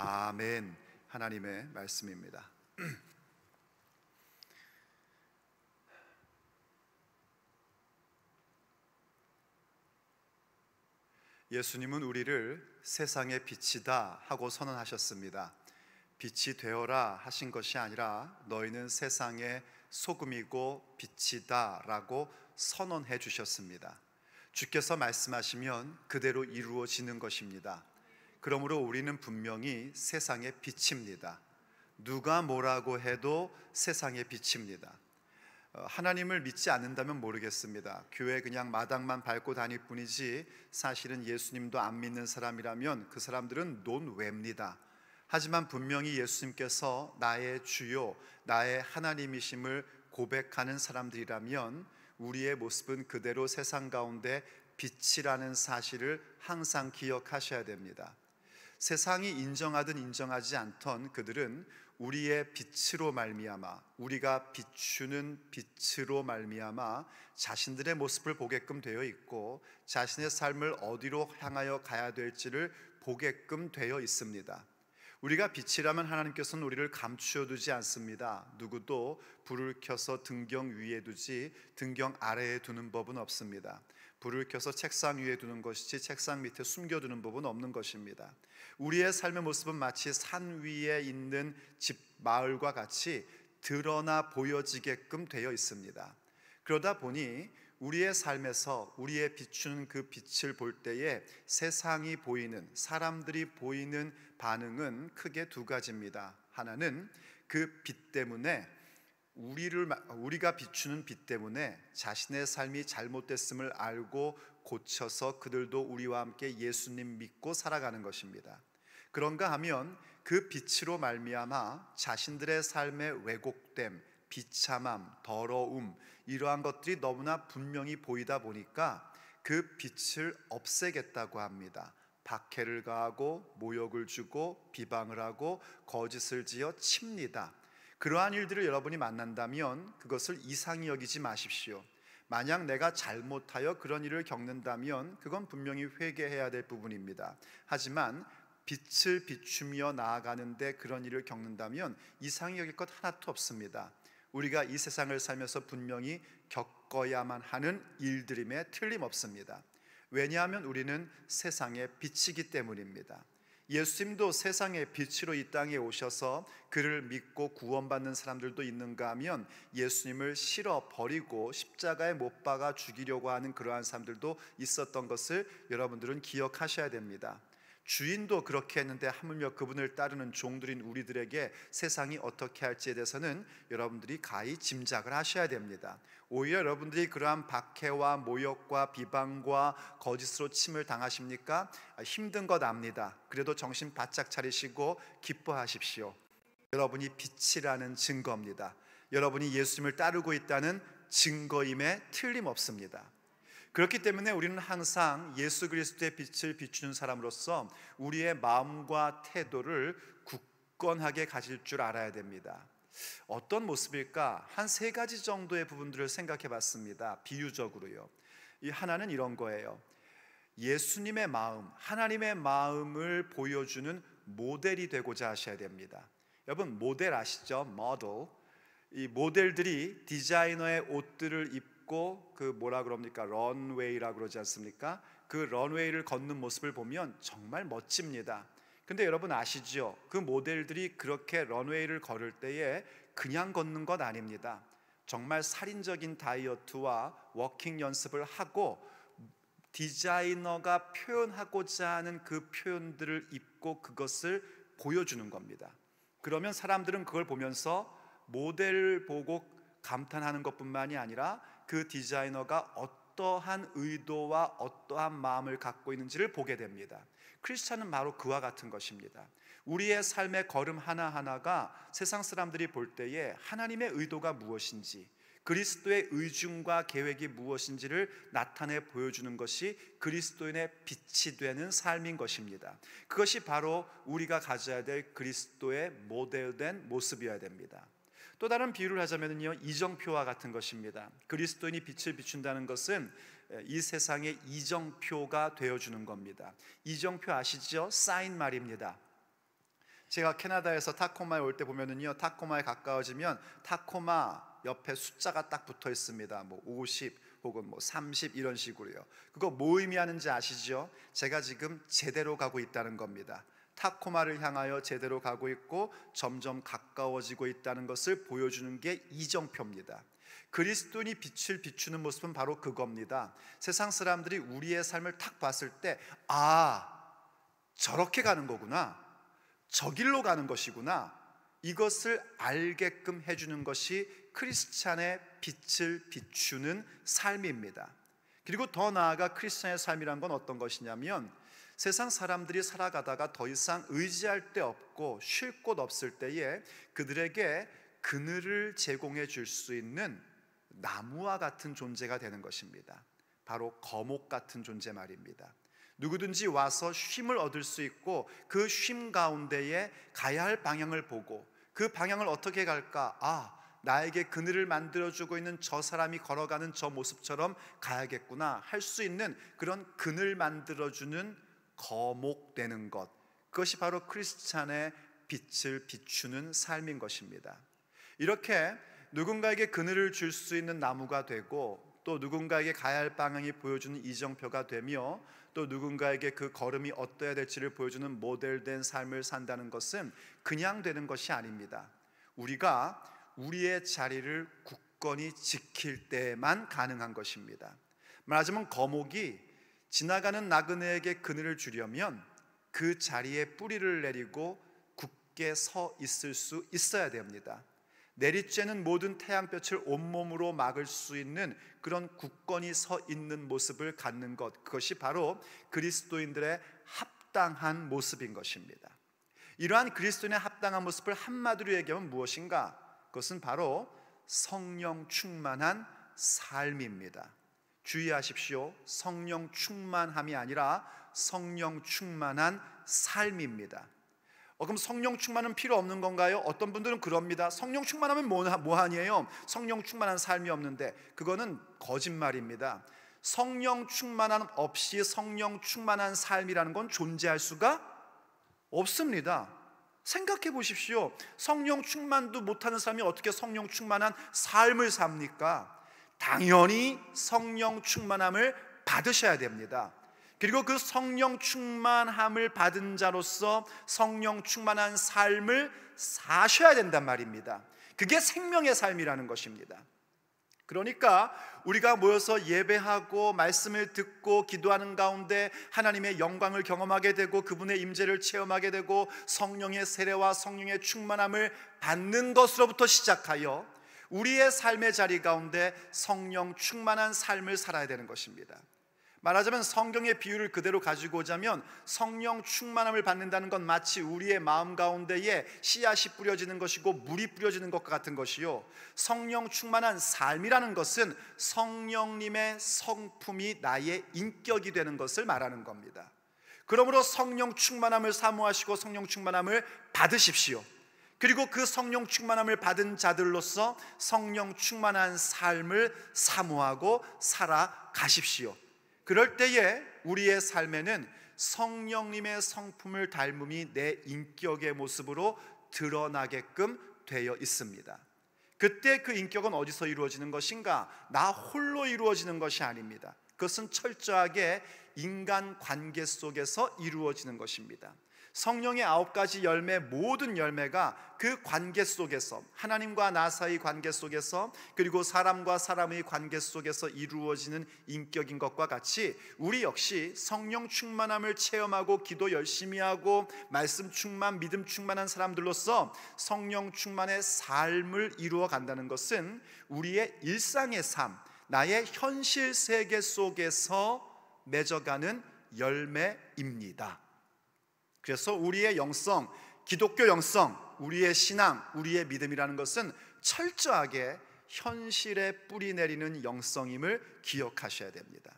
아멘 하나님의 말씀입니다. 예수님은 우리를 세상의 빛이다 하고 선언하셨습니다. 빛이 되어라 하신 것이 아니라 너희는 세상의 소금이고 빛이다라고 선언해 주셨습니다. 주께서 말씀하시면 그대로 이루어지는 것입니다. 그러므로 우리는 분명히 세상의 빛입니다. 누가 뭐라고 해도 세상의 빛입니다. 어, 하나님을 믿지 않는다면 모르겠습니다. 교회 그냥 마당만 밟고 다닐 뿐이지 사실은 예수님도 안 믿는 사람이라면 그 사람들은 논외입니다. 하지만 분명히 예수님께서 나의 주요, 나의 하나님이심을 고백하는 사람들이라면 우리의 모습은 그대로 세상 가운데 빛이라는 사실을 항상 기억하셔야 됩니다. 세상이 인정하든 인정하지 않던 그들은 우리의 빛으로 말미암아 우리가 비추는 빛으로 말미암아 자신들의 모습을 보게끔 되어 있고 자신의 삶을 어디로 향하여 가야 될지를 보게끔 되어 있습니다. 우리가 빛이라면 하나님께서는 우리를 감추어 두지 않습니다. 누구도 불을 켜서 등경 위에 두지 등경 아래에 두는 법은 없습니다. 불을 켜서 책상 위에 두는 것이지 책상 밑에 숨겨두는 법은 없는 것입니다. 우리의 삶의 모습은 마치 산 위에 있는 집 마을과 같이 드러나 보여지게끔 되어 있습니다. 그러다 보니 우리의 삶에서 우리의 비추는 그 빛을 볼 때에 세상이 보이는 사람들이 보이는 반응은 크게 두 가지입니다. 하나는 그 빛 때문에 우리를 우리가 비추는 빛 때문에 자신의 삶이 잘못됐음을 알고 고쳐서 그들도 우리와 함께 예수님 믿고 살아가는 것입니다. 그런가 하면 그 빛으로 말미암아 자신들의 삶의 왜곡됨, 비참함, 더러움 이러한 것들이 너무나 분명히 보이다 보니까 그 빛을 없애겠다고 합니다. 박해를 가하고 모욕을 주고 비방을 하고 거짓을 지어 칩니다. 그러한 일들을 여러분이 만난다면 그것을 이상히 여기지 마십시오. 만약 내가 잘못하여 그런 일을 겪는다면 그건 분명히 회개해야 될 부분입니다. 하지만 빛을 비추며 나아가는데 그런 일을 겪는다면 이상히 여길 것 하나도 없습니다. 우리가 이 세상을 살면서 분명히 겪어야만 하는 일들임에 틀림없습니다. 왜냐하면 우리는 세상의 빛이기 때문입니다. 예수님도 세상의 빛으로 이 땅에 오셔서 그를 믿고 구원받는 사람들도 있는가 하면 예수님을 실어 버리고 십자가에 못 박아 죽이려고 하는 그러한 사람들도 있었던 것을 여러분들은 기억하셔야 됩니다. 주인도 그렇게 했는데 하물며 그분을 따르는 종들인 우리들에게 세상이 어떻게 할지에 대해서는 여러분들이 가히 짐작을 하셔야 됩니다. 오히려 여러분들이 그러한 박해와 모욕과 비방과 거짓으로 침을 당하십니까? 아, 힘든 것 압니다. 그래도 정신 바짝 차리시고 기뻐하십시오. 여러분이 빛이라는 증거입니다. 여러분이 예수님을 따르고 있다는 증거임에 틀림없습니다. 그렇기 때문에 우리는 항상 예수 그리스도의 빛을 비추는 사람으로서 우리의 마음과 태도를 굳건하게 가질 줄 알아야 됩니다. 어떤 모습일까? 한 세 가지 정도의 부분들을 생각해 봤습니다. 비유적으로요. 이 하나는 이런 거예요. 예수님의 마음, 하나님의 마음을 보여주는 모델이 되고자 하셔야 됩니다. 여러분 모델 아시죠? 모델. 이 모델들이 디자이너의 옷들을 입고 굽고 그 뭐라 그럽니까? 런웨이라 그러지 않습니까? 그 런웨이를 걷는 모습을 보면 정말 멋집니다. 근데 여러분 아시죠? 그 모델들이 그렇게 런웨이를 걸을 때에 그냥 걷는 것 아닙니다. 정말 살인적인 다이어트와 워킹 연습을 하고 디자이너가 표현하고자 하는 그 표현들을 입고 그것을 보여주는 겁니다. 그러면 사람들은 그걸 보면서 모델 을 보고 감탄하는 것뿐만이 아니라 그 디자이너가 어떠한 의도와 어떠한 마음을 갖고 있는지를 보게 됩니다. 크리스찬은 바로 그와 같은 것입니다. 우리의 삶의 걸음 하나하나가 세상 사람들이 볼 때에 하나님의 의도가 무엇인지 그리스도의 의중과 계획이 무엇인지를 나타내 보여주는 것이 그리스도인의 빛이 되는 삶인 것입니다. 그것이 바로 우리가 가져야 될 그리스도의 모델된 모습이어야 됩니다. 또 다른 비유를 하자면요 이정표와 같은 것입니다. 그리스도인이 빛을 비춘다는 것은 이 세상의 이정표가 되어주는 겁니다. 이정표 아시죠? 사인 말입니다. 제가 캐나다에서 타코마에 올 때 보면은요 타코마에 가까워지면 타코마 옆에 숫자가 딱 붙어 있습니다. 뭐 50, 혹은 뭐 30 이런 식으로요. 그거 뭐 의미하는지 아시죠? 제가 지금 제대로 가고 있다는 겁니다. 타코마를 향하여 제대로 가고 있고 점점 가까워지고 있다는 것을 보여주는 게 이정표입니다. 그리스도인이 빛을 비추는 모습은 바로 그겁니다. 세상 사람들이 우리의 삶을 탁 봤을 때, 아, 저렇게 가는 거구나. 저 길로 가는 것이구나. 이것을 알게끔 해주는 것이 크리스찬의 빛을 비추는 삶입니다. 그리고 더 나아가 크리스찬의 삶이란 건 어떤 것이냐면 세상 사람들이 살아가다가 더 이상 의지할 데 없고 쉴 곳 없을 때에 그들에게 그늘을 제공해 줄 수 있는 나무와 같은 존재가 되는 것입니다. 바로 거목 같은 존재 말입니다. 누구든지 와서 쉼을 얻을 수 있고 그 쉼 가운데에 가야 할 방향을 보고 그 방향을 어떻게 갈까? 아, 나에게 그늘을 만들어주고 있는 저 사람이 걸어가는 저 모습처럼 가야겠구나 할 수 있는 그런 그늘 만들어주는 거목되는 것 그것이 바로 크리스찬의 빛을 비추는 삶인 것입니다. 이렇게 누군가에게 그늘을 줄 수 있는 나무가 되고 또 누군가에게 가야 할 방향이 보여주는 이정표가 되며 또 누군가에게 그 걸음이 어떠해야 될지를 보여주는 모델된 삶을 산다는 것은 그냥 되는 것이 아닙니다. 우리가 우리의 자리를 굳건히 지킬 때만 가능한 것입니다. 말하자면 거목이 지나가는 나그네에게 그늘을 주려면 그 자리에 뿌리를 내리고 굳게 서 있을 수 있어야 됩니다. 내리쬐는 모든 태양볕을 온몸으로 막을 수 있는 그런 굳건히 서 있는 모습을 갖는 것 그것이 바로 그리스도인들의 합당한 모습인 것입니다. 이러한 그리스도인의 합당한 모습을 한마디로 얘기하면 무엇인가? 그것은 바로 성령 충만한 삶입니다. 주의하십시오. 성령 충만함이 아니라 성령 충만한 삶입니다. 어, 그럼 성령 충만은 필요 없는 건가요? 어떤 분들은 그럽니다. 성령 충만하면 뭐, 뭐하니에요? 성령 충만한 삶이 없는데 그거는 거짓말입니다. 성령 충만함 없이 성령 충만한 삶이라는 건 존재할 수가 없습니다. 생각해 보십시오. 성령 충만도 못하는 사람이 어떻게 성령 충만한 삶을 삽니까? 당연히 성령 충만함을 받으셔야 됩니다. 그리고 그 성령 충만함을 받은 자로서 성령 충만한 삶을 사셔야 된단 말입니다. 그게 생명의 삶이라는 것입니다. 그러니까 우리가 모여서 예배하고 말씀을 듣고 기도하는 가운데 하나님의 영광을 경험하게 되고 그분의 임재를 체험하게 되고 성령의 세례와 성령의 충만함을 받는 것으로부터 시작하여 우리의 삶의 자리 가운데 성령 충만한 삶을 살아야 되는 것입니다. 말하자면 성경의 비유를 그대로 가지고 오자면 성령 충만함을 받는다는 건 마치 우리의 마음 가운데에 씨앗이 뿌려지는 것이고 물이 뿌려지는 것과 같은 것이요. 성령 충만한 삶이라는 것은 성령님의 성품이 나의 인격이 되는 것을 말하는 겁니다. 그러므로 성령 충만함을 사모하시고 성령 충만함을 받으십시오. 그리고 그 성령 충만함을 받은 자들로서 성령 충만한 삶을 사모하고 살아가십시오. 그럴 때에 우리의 삶에는 성령님의 성품을 닮음이 내 인격의 모습으로 드러나게끔 되어 있습니다. 그때 그 인격은 어디서 이루어지는 것인가? 나 홀로 이루어지는 것이 아닙니다. 그것은 철저하게 인간 관계 속에서 이루어지는 것입니다. 성령의 아홉 가지 열매 모든 열매가 그 관계 속에서 하나님과 나 사이 관계 속에서 그리고 사람과 사람의 관계 속에서 이루어지는 인격인 것과 같이 우리 역시 성령 충만함을 체험하고 기도 열심히 하고 말씀 충만 믿음 충만한 사람들로서 성령 충만의 삶을 이루어 간다는 것은 우리의 일상의 삶 나의 현실 세계 속에서 맺어가는 열매입니다. 그래서 우리의 영성, 기독교 영성, 우리의 신앙, 우리의 믿음이라는 것은 철저하게 현실에 뿌리 내리는 영성임을 기억하셔야 됩니다.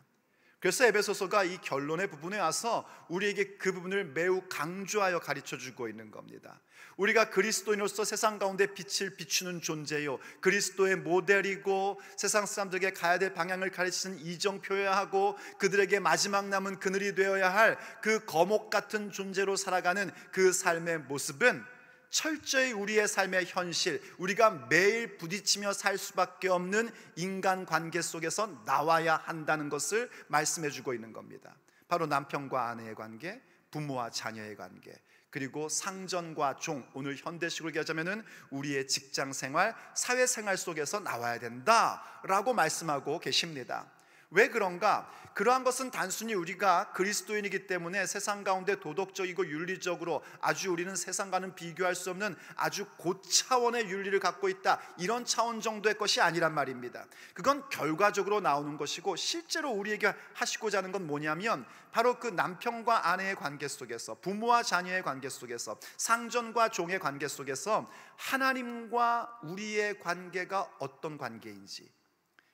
그래서 에베소서가 이 결론의 부분에 와서 우리에게 그 부분을 매우 강조하여 가르쳐 주고 있는 겁니다. 우리가 그리스도인으로서 세상 가운데 빛을 비추는 존재요. 그리스도의 모델이고 세상 사람들에게 가야 될 방향을 가르치는 이정표여야 하고 그들에게 마지막 남은 그늘이 되어야 할 그 거목 같은 존재로 살아가는 그 삶의 모습은 철저히 우리의 삶의 현실, 우리가 매일 부딪히며 살 수밖에 없는 인간 관계 속에서 나와야 한다는 것을 말씀해 주고 있는 겁니다. 바로 남편과 아내의 관계, 부모와 자녀의 관계, 그리고 상전과 종, 오늘 현대식으로 얘기하자면 우리의 직장 생활, 사회 생활 속에서 나와야 된다라고 말씀하고 계십니다. 왜 그런가? 그러한 것은 단순히 우리가 그리스도인이기 때문에 세상 가운데 도덕적이고 윤리적으로 아주 우리는 세상과는 비교할 수 없는 아주 고차원의 윤리를 갖고 있다. 이런 차원 정도의 것이 아니란 말입니다. 그건 결과적으로 나오는 것이고 실제로 우리에게 하시고자 하는 건 뭐냐면 바로 그 남편과 아내의 관계 속에서 부모와 자녀의 관계 속에서 상전과 종의 관계 속에서 하나님과 우리의 관계가 어떤 관계인지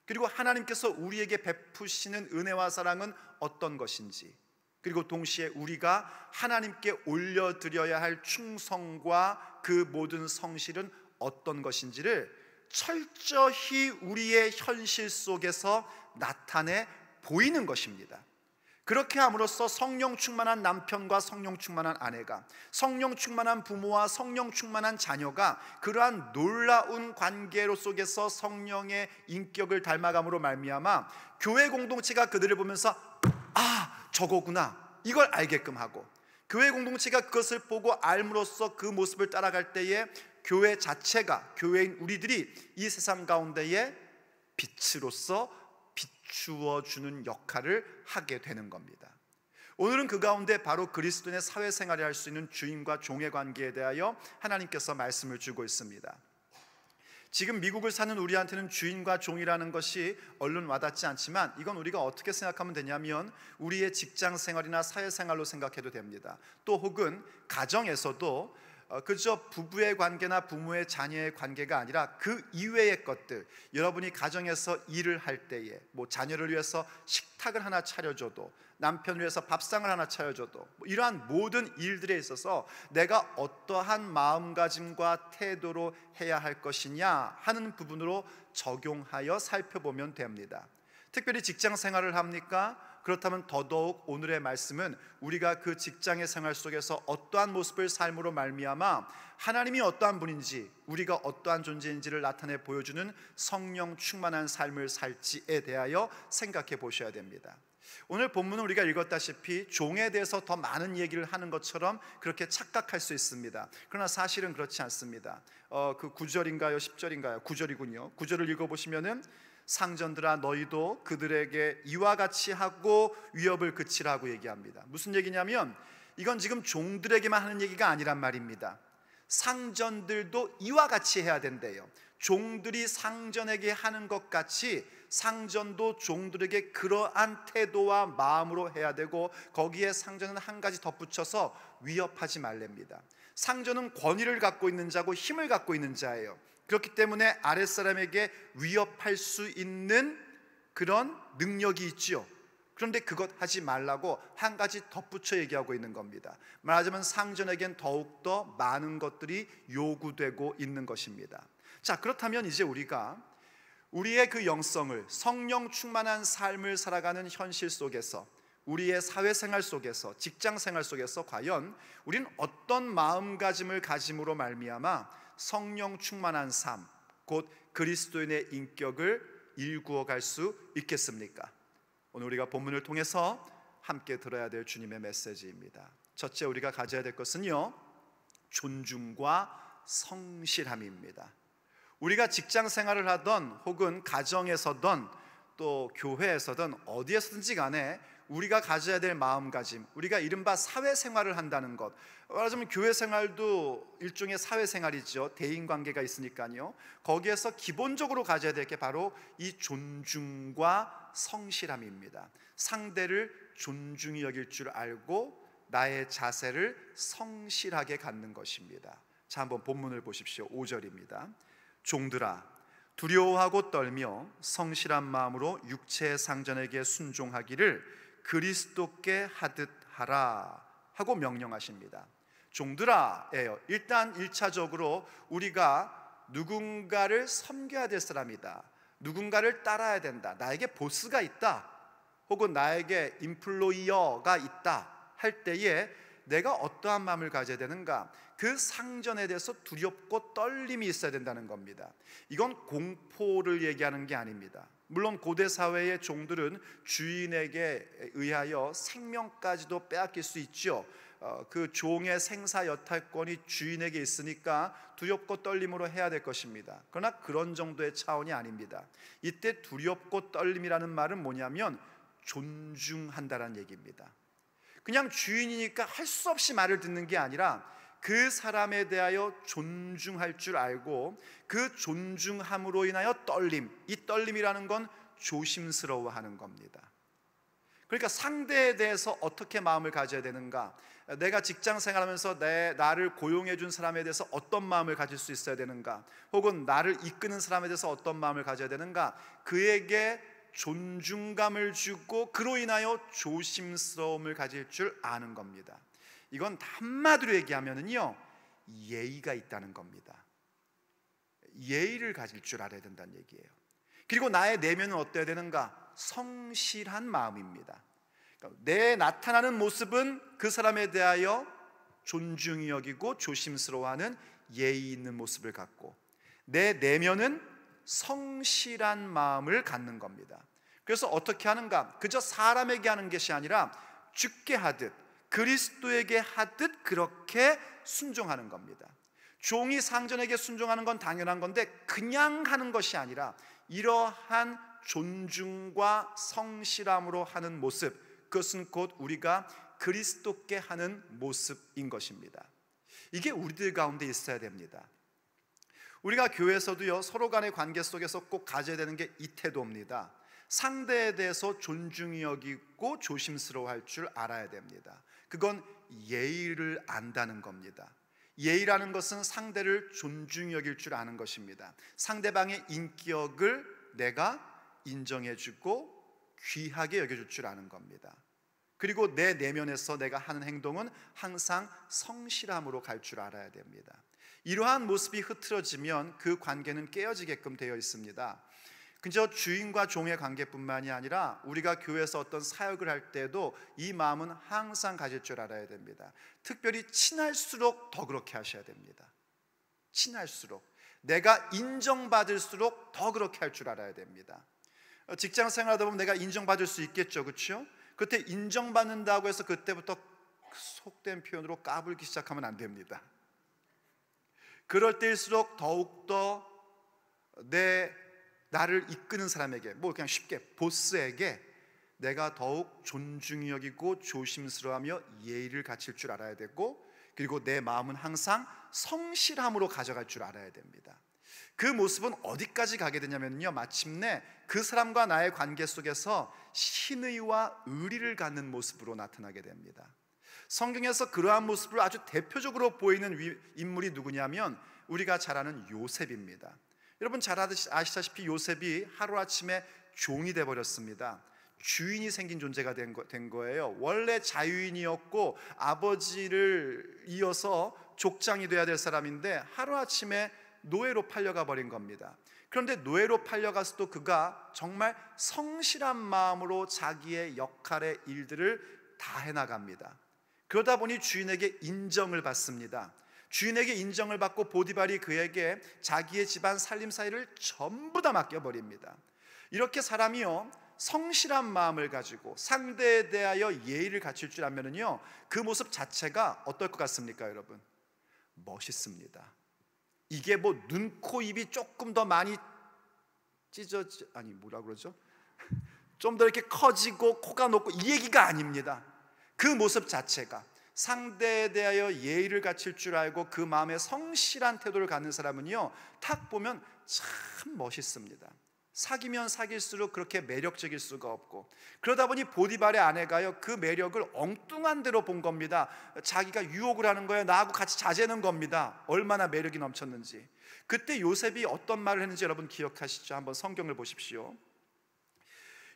그리고 하나님께서 우리에게 베푸시는 은혜와 사랑은 어떤 것인지, 그리고 동시에 우리가 하나님께 올려드려야 할 충성과 그 모든 성실은 어떤 것인지를 철저히 우리의 현실 속에서 나타내 보이는 것입니다. 그렇게 함으로써 성령 충만한 남편과 성령 충만한 아내가 성령 충만한 부모와 성령 충만한 자녀가 그러한 놀라운 관계로 속에서 성령의 인격을 닮아감으로 말미암아 교회 공동체가 그들을 보면서 아 저거구나 이걸 알게끔 하고 교회 공동체가 그것을 보고 알므로써 그 모습을 따라갈 때에 교회 자체가 교회인 우리들이 이 세상 가운데에 빛으로서 주어주는 역할을 하게 되는 겁니다. 오늘은 그 가운데 바로 그리스도인의 사회생활이 할수 있는 주인과 종의 관계에 대하여 하나님께서 말씀을 주고 있습니다. 지금 미국을 사는 우리한테는 주인과 종이라는 것이 얼른 와닿지 않지만 이건 우리가 어떻게 생각하면 되냐면 우리의 직장 생활이나 사회 생활로 생각해도 됩니다. 또 혹은 가정에서도 어, 그저 부부의 관계나 부모의 자녀의 관계가 아니라 그 이외의 것들 여러분이 가정에서 일을 할 때에 뭐 자녀를 위해서 식탁을 하나 차려줘도 남편을 위해서 밥상을 하나 차려줘도 뭐 이러한 모든 일들에 있어서 내가 어떠한 마음가짐과 태도로 해야 할 것이냐 하는 부분으로 적용하여 살펴보면 됩니다 특별히 직장 생활을 합니까? 그렇다면 더더욱 오늘의 말씀은 우리가 그 직장의 생활 속에서 어떠한 모습을 삶으로 말미암아 하나님이 어떠한 분인지 우리가 어떠한 존재인지를 나타내 보여주는 성령 충만한 삶을 살지에 대하여 생각해 보셔야 됩니다. 오늘 본문은 우리가 읽었다시피 종에 대해서 더 많은 얘기를 하는 것처럼 그렇게 착각할 수 있습니다. 그러나 사실은 그렇지 않습니다. 어, 그 9절인가요? 10절인가요? 9절이군요. 9절을 읽어보시면은 상전들아 너희도 그들에게 이와 같이 하고 위협을 그치라고 얘기합니다. 무슨 얘기냐면 이건 지금 종들에게만 하는 얘기가 아니란 말입니다. 상전들도 이와 같이 해야 된대요. 종들이 상전에게 하는 것 같이 상전도 종들에게 그러한 태도와 마음으로 해야 되고 거기에 상전은 한 가지 덧붙여서 위협하지 말랍니다. 상전은 권위를 갖고 있는 자고 힘을 갖고 있는 자예요. 그렇기 때문에 아랫사람에게 위협할 수 있는 그런 능력이 있지요. 그런데 그것 하지 말라고 한 가지 덧붙여 얘기하고 있는 겁니다. 말하자면 상전에겐 더욱더 많은 것들이 요구되고 있는 것입니다. 자, 그렇다면 이제 우리가 우리의 그 영성을 성령 충만한 삶을 살아가는 현실 속에서 우리의 사회생활 속에서 직장생활 속에서 과연 우리는 어떤 마음가짐을 가짐으로 말미암아 성령 충만한 삶, 곧 그리스도인의 인격을 일구어 갈 수 있겠습니까? 오늘 우리가 본문을 통해서 함께 들어야 될 주님의 메시지입니다. 첫째 우리가 가져야 될 것은요. 존중과 성실함입니다. 우리가 직장 생활을 하던 혹은 가정에서든 또 교회에서든 어디에서든지 간에 우리가 가져야 될 마음가짐, 우리가 이른바 사회생활을 한다는 것. 말하자면 교회 생활도 일종의 사회생활이죠. 대인관계가 있으니까요. 거기에서 기본적으로 가져야 될 게 바로 이 존중과 성실함입니다. 상대를 존중이 여길 줄 알고 나의 자세를 성실하게 갖는 것입니다. 자, 한번 본문을 보십시오. 5절입니다. 종들아, 두려워하고 떨며 성실한 마음으로 육체의 상전에게 순종하기를 그리스도께 하듯 하라 하고 명령하십니다. 종들아예요. 일단 1차적으로 우리가 누군가를 섬겨야 될 사람이다. 누군가를 따라야 된다. 나에게 보스가 있다. 혹은 나에게 인플루이어가 있다. 할 때에 내가 어떠한 마음을 가져야 되는가? 그 상전에 대해서 두렵고 떨림이 있어야 된다는 겁니다. 이건 공포를 얘기하는 게 아닙니다. 물론 고대 사회의 종들은 주인에게 의하여 생명까지도 빼앗길 수 있죠. 어, 그 종의 생사 여탈권이 주인에게 있으니까 두렵고 떨림으로 해야 될 것입니다. 그러나 그런 정도의 차원이 아닙니다. 이때 두렵고 떨림이라는 말은 뭐냐면 존중한다라는 얘기입니다. 그냥 주인이니까 할 수 없이 말을 듣는 게 아니라 그 사람에 대하여 존중할 줄 알고 그 존중함으로 인하여 떨림, 이 떨림이라는 건 조심스러워하는 겁니다. 그러니까 상대에 대해서 어떻게 마음을 가져야 되는가? 내가 직장 생활하면서 내 나를 고용해 준 사람에 대해서 어떤 마음을 가질 수 있어야 되는가? 혹은 나를 이끄는 사람에 대해서 어떤 마음을 가져야 되는가? 그에게 존중감을 주고 그로 인하여 조심스러움을 가질 줄 아는 겁니다. 이건 한마디로 얘기하면은요 예의가 있다는 겁니다. 예의를 가질 줄 알아야 된다는 얘기예요. 그리고 나의 내면은 어때야 되는가? 성실한 마음입니다. 그러니까 내 나타나는 모습은 그 사람에 대하여 존중이 여기고 조심스러워하는 예의 있는 모습을 갖고 내 내면은 성실한 마음을 갖는 겁니다. 그래서 어떻게 하는가? 그저 사람에게 하는 것이 아니라 죽게 하듯 그리스도에게 하듯 그렇게 순종하는 겁니다. 종이 상전에게 순종하는 건 당연한 건데 그냥 하는 것이 아니라 이러한 존중과 성실함으로 하는 모습 그것은 곧 우리가 그리스도께 하는 모습인 것입니다. 이게 우리들 가운데 있어야 됩니다. 우리가 교회에서도요 서로 간의 관계 속에서 꼭 가져야 되는 게 이 태도입니다. 상대에 대해서 존중이 여기고 조심스러워할 줄 알아야 됩니다. 그건 예의를 안다는 겁니다. 예의라는 것은 상대를 존중 여길 줄 아는 것입니다. 상대방의 인격을 내가 인정해주고 귀하게 여겨줄 줄 아는 겁니다. 그리고 내 내면에서 내가 하는 행동은 항상 성실함으로 갈 줄 알아야 됩니다. 이러한 모습이 흐트러지면 그 관계는 깨어지게끔 되어 있습니다. 그저 주인과 종의 관계뿐만이 아니라 우리가 교회에서 어떤 사역을 할 때도 이 마음은 항상 가질 줄 알아야 됩니다. 특별히 친할수록 더 그렇게 하셔야 됩니다. 친할수록 내가 인정받을수록 더 그렇게 할 줄 알아야 됩니다. 어, 직장 생활하다 보면 내가 인정받을 수 있겠죠, 그렇죠? 그때 인정받는다고 해서 그때부터 속된 표현으로 까불기 시작하면 안 됩니다. 그럴 때일수록 더욱더 내 나를 이끄는 사람에게 뭐 그냥 쉽게 보스에게 내가 더욱 존중이 여기고 조심스러워하며 예의를 갖출 줄 알아야 되고 그리고 내 마음은 항상 성실함으로 가져갈 줄 알아야 됩니다. 그 모습은 어디까지 가게 되냐면요. 마침내 그 사람과 나의 관계 속에서 신의와 의리를 갖는 모습으로 나타나게 됩니다. 성경에서 그러한 모습을 아주 대표적으로 보이는 인물이 누구냐면 우리가 잘 아는 요셉입니다. 여러분 잘 아시다시피 요셉이 하루아침에 종이 되어버렸습니다 주인이 생긴 존재가 된, 거, 된 거예요. 원래 자유인이었고 아버지를 이어서 족장이 돼야 될 사람인데 하루아침에 노예로 팔려가 버린 겁니다. 그런데 노예로 팔려가서도 그가 정말 성실한 마음으로 자기의 역할의 일들을 다 해나갑니다. 그러다 보니 주인에게 인정을 받습니다. 주인에게 인정을 받고 보디발이 그에게 자기의 집안 살림사이를 전부 다 맡겨버립니다. 이렇게 사람이요. 성실한 마음을 가지고 상대에 대하여 예의를 갖출 줄 알면은요. 그 모습 자체가 어떨 것 같습니까, 여러분? 멋있습니다. 이게 뭐 눈, 코, 입이 조금 더 많이 찢어 아니 뭐라 그러죠? 좀 더 이렇게 커지고 코가 높고 이 얘기가 아닙니다. 그 모습 자체가 상대에 대하여 예의를 갖출 줄 알고 그 마음에 성실한 태도를 갖는 사람은요, 탁 보면 참 멋있습니다. 사귀면 사귈수록 그렇게 매력적일 수가 없고 그러다 보니 보디발의 아내가요 그 매력을 엉뚱한 대로 본 겁니다 자기가 유혹을 하는 거예요 나하고 같이 자제는 겁니다 얼마나 매력이 넘쳤는지 그때 요셉이 어떤 말을 했는지 여러분 기억하시죠 한번 성경을 보십시오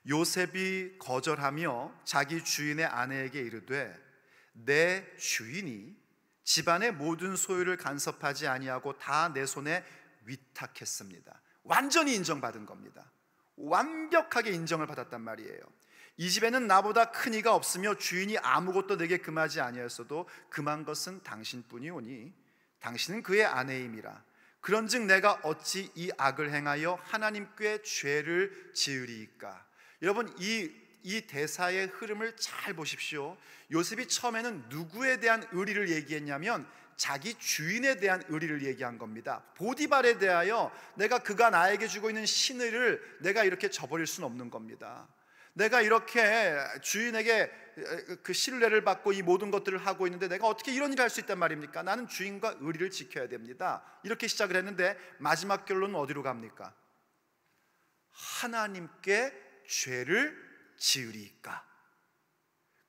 요셉이 거절하며 자기 주인의 아내에게 이르되 내 주인이 집안의 모든 소유를 간섭하지 아니하고 다 내 손에 위탁했습니다. 완전히 인정받은 겁니다. 완벽하게 인정을 받았단 말이에요. 이 집에는 나보다 큰 이가 없으며 주인이 아무것도 내게 금하지 아니하였어도 금한 것은 당신뿐이오니 당신은 그의 아내임이라. 그런즉 내가 어찌 이 악을 행하여 하나님께 죄를 지으리이까. 여러분 이이 대사의 흐름을 잘 보십시오. 요셉이 처음에는 누구에 대한 의리를 얘기했냐면 자기 주인에 대한 의리를 얘기한 겁니다. 보디발에 대하여 내가 그가 나에게 주고 있는 신의를 내가 이렇게 저버릴 수는 없는 겁니다. 내가 이렇게 주인에게 그 신뢰를 받고 이 모든 것들을 하고 있는데 내가 어떻게 이런 일을 할 수 있단 말입니까? 나는 주인과 의리를 지켜야 됩니다. 이렇게 시작을 했는데 마지막 결론은 어디로 갑니까? 하나님께 죄를 지으리까?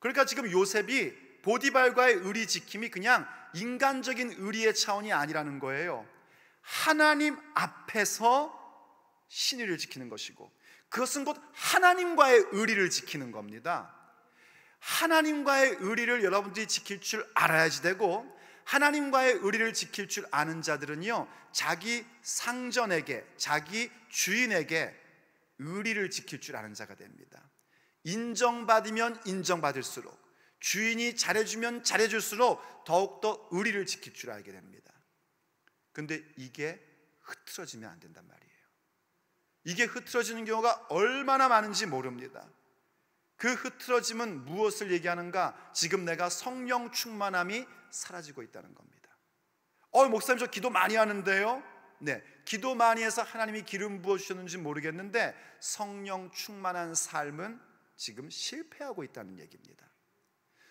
그러니까 지금 요셉이 보디발과의 의리 지킴이 그냥 인간적인 의리의 차원이 아니라는 거예요. 하나님 앞에서 신의를 지키는 것이고 그것은 곧 하나님과의 의리를 지키는 겁니다. 하나님과의 의리를 여러분들이 지킬 줄 알아야지 되고 하나님과의 의리를 지킬 줄 아는 자들은요 자기 상전에게 자기 주인에게 의리를 지킬 줄 아는 자가 됩니다. 인정받으면 인정받을수록 주인이 잘해주면 잘해줄수록 더욱더 의리를 지킬 줄 알게 됩니다. 근데 이게 흐트러지면 안 된단 말이에요. 이게 흐트러지는 경우가 얼마나 많은지 모릅니다. 그 흐트러짐은 무엇을 얘기하는가? 지금 내가 성령 충만함이 사라지고 있다는 겁니다. 어, 목사님 저 기도 많이 하는데요. 네, 기도 많이 해서 하나님이 기름 부어 주셨는지 모르겠는데 성령 충만한 삶은 지금 실패하고 있다는 얘기입니다.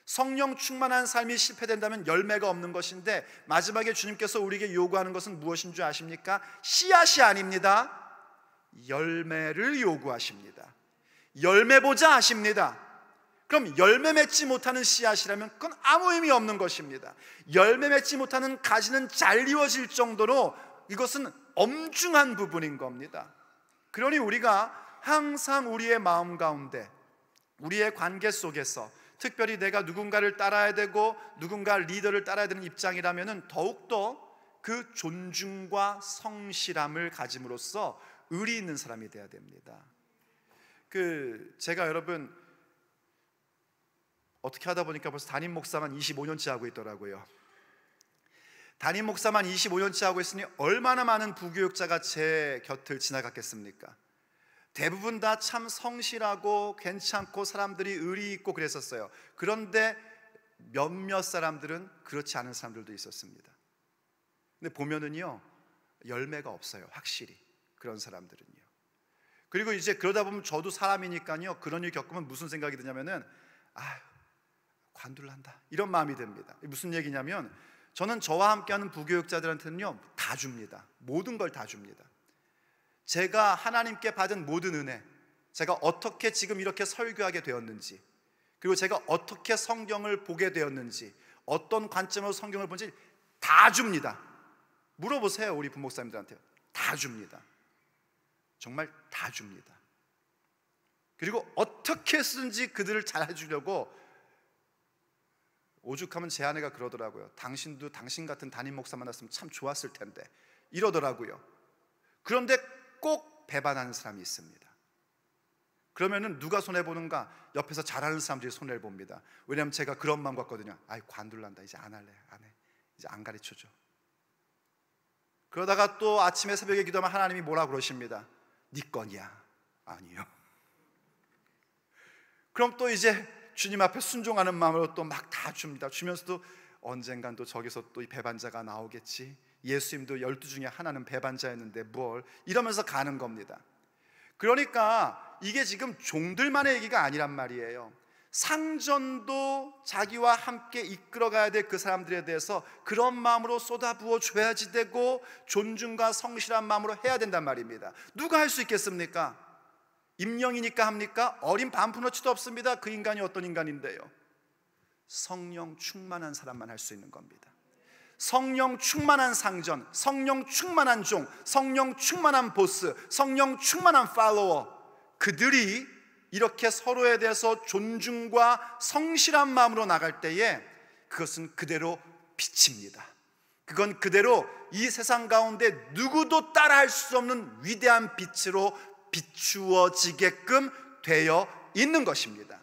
성령 충만한 삶이 실패된다면 열매가 없는 것인데 마지막에 주님께서 우리에게 요구하는 것은 무엇인 줄 아십니까? 씨앗이 아닙니다. 열매를 요구하십니다. 열매 보자 하십니다. 그럼 열매 맺지 못하는 씨앗이라면 그건 아무 의미 없는 것입니다. 열매 맺지 못하는 가지는 잘 이어질 정도로 이것은 엄중한 부분인 겁니다. 그러니 우리가 항상 우리의 마음 가운데 우리의 관계 속에서 특별히 내가 누군가를 따라야 되고 누군가 리더를 따라야 되는 입장이라면 더욱더 그 존중과 성실함을 가짐으로써 의리 있는 사람이 되어야 됩니다. 그 제가 여러분 어떻게 하다 보니까 벌써 담임 목사만 25년째 하고 있더라고요. 담임 목사만 25년째 하고 있으니 얼마나 많은 부교육자가 제 곁을 지나갔겠습니까? 대부분 다 참 성실하고 괜찮고 사람들이 의리 있고 그랬었어요. 그런데 몇몇 사람들은 그렇지 않은 사람들도 있었습니다. 근데 보면은요, 열매가 없어요. 확실히. 그런 사람들은요. 그리고 이제 그러다 보면 저도 사람이니까요. 그런 일 겪으면 무슨 생각이 드냐면은, 아휴, 관둘란다. 이런 마음이 듭니다. 무슨 얘기냐면, 저는 저와 함께하는 부교육자들한테는요, 다 줍니다. 모든 걸 다 줍니다. 제가 하나님께 받은 모든 은혜, 제가 어떻게 지금 이렇게 설교하게 되었는지, 그리고 제가 어떻게 성경을 보게 되었는지, 어떤 관점으로 성경을 본지 다 줍니다. 물어보세요, 우리 부목사님들한테. 다 줍니다. 정말 다 줍니다. 그리고 어떻게 쓰는지 그들을 잘 해주려고 오죽하면 제 아내가 그러더라고요. 당신도 당신 같은 담임 목사 만났으면 참 좋았을 텐데. 이러더라고요. 그런데 꼭 배반하는 사람이 있습니다. 그러면은 누가 손해 보는가? 옆에서 잘하는 사람들이 손해를 봅니다. 왜냐하면 제가 그런 마음 같거든요. 아이 관둘란다 이제 안 할래 안 해. 이제 안 가르쳐줘. 그러다가 또 아침에 새벽에 기도하면 하나님이 뭐라 그러십니다. 네 건이야. 아니요. 그럼 또 이제 주님 앞에 순종하는 마음으로 또 막 다 줍니다. 주면서도 언젠간 또 저기서 또 이 배반자가 나오겠지. 예수님도 열두 중에 하나는 배반자였는데 뭘 이러면서 가는 겁니다. 그러니까 이게 지금 종들만의 얘기가 아니란 말이에요. 상전도 자기와 함께 이끌어가야 될 그 사람들에 대해서 그런 마음으로 쏟아부어 줘야지 되고 존중과 성실한 마음으로 해야 된단 말입니다. 누가 할 수 있겠습니까? 임령이니까 합니까? 어린 반푼어치도 없습니다. 그 인간이 어떤 인간인데요. 성령 충만한 사람만 할 수 있는 겁니다. 성령 충만한 상전, 성령 충만한 종, 성령 충만한 보스, 성령 충만한 팔로워. 그들이 이렇게 서로에 대해서 존중과 성실한 마음으로 나갈 때에 그것은 그대로 빛입니다. 그건 그대로 이 세상 가운데 누구도 따라할 수 없는 위대한 빛으로 비추어지게끔 되어 있는 것입니다.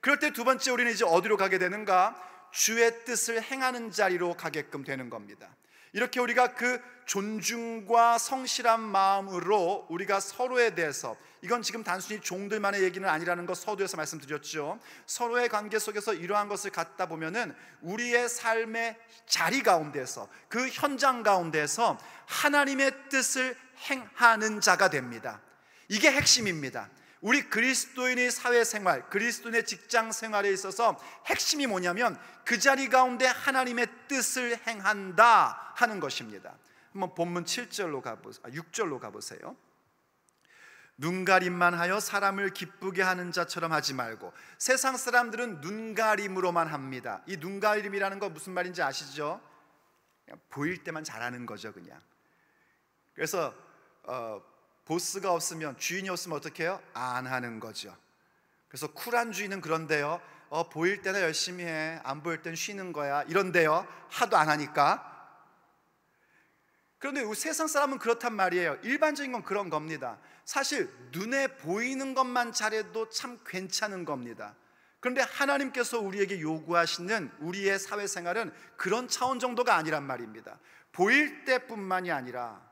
그럴 때 두 번째 우리는 이제 어디로 가게 되는가? 주의 뜻을 행하는 자리로 가게끔 되는 겁니다. 이렇게 우리가 그 존중과 성실한 마음으로 우리가 서로에 대해서 이건 지금 단순히 종들만의 얘기는 아니라는 것 서두에서 말씀드렸죠. 서로의 관계 속에서 이러한 것을 갖다 보면은 우리의 삶의 자리 가운데서 그 현장 가운데서 하나님의 뜻을 행하는 자가 됩니다. 이게 핵심입니다. 우리 그리스도인의 사회생활, 그리스도인의 직장 생활에 있어서 핵심이 뭐냐면 그 자리 가운데 하나님의 뜻을 행한다 하는 것입니다. 한번 본문 7절로 가보세요. 6절로 아, 가보세요. 눈가림만 하여 사람을 기쁘게 하는 자처럼 하지 말고 세상 사람들은 눈가림으로만 합니다. 이 눈가림이라는 거 무슨 말인지 아시죠? 보일 때만 잘하는 거죠, 그냥. 그래서 어, 보스가 없으면 주인이 없으면 어떻게 해요? 안 하는 거죠. 그래서 쿨한 주인은 그런데요. 어, 보일 때나 열심히 해. 안 보일 땐 쉬는 거야. 이런데요. 하도 안 하니까. 그런데 세상 사람은 그렇단 말이에요. 일반적인 건 그런 겁니다. 사실 눈에 보이는 것만 잘해도 참 괜찮은 겁니다. 그런데 하나님께서 우리에게 요구하시는 우리의 사회생활은 그런 차원 정도가 아니란 말입니다. 보일 때뿐만이 아니라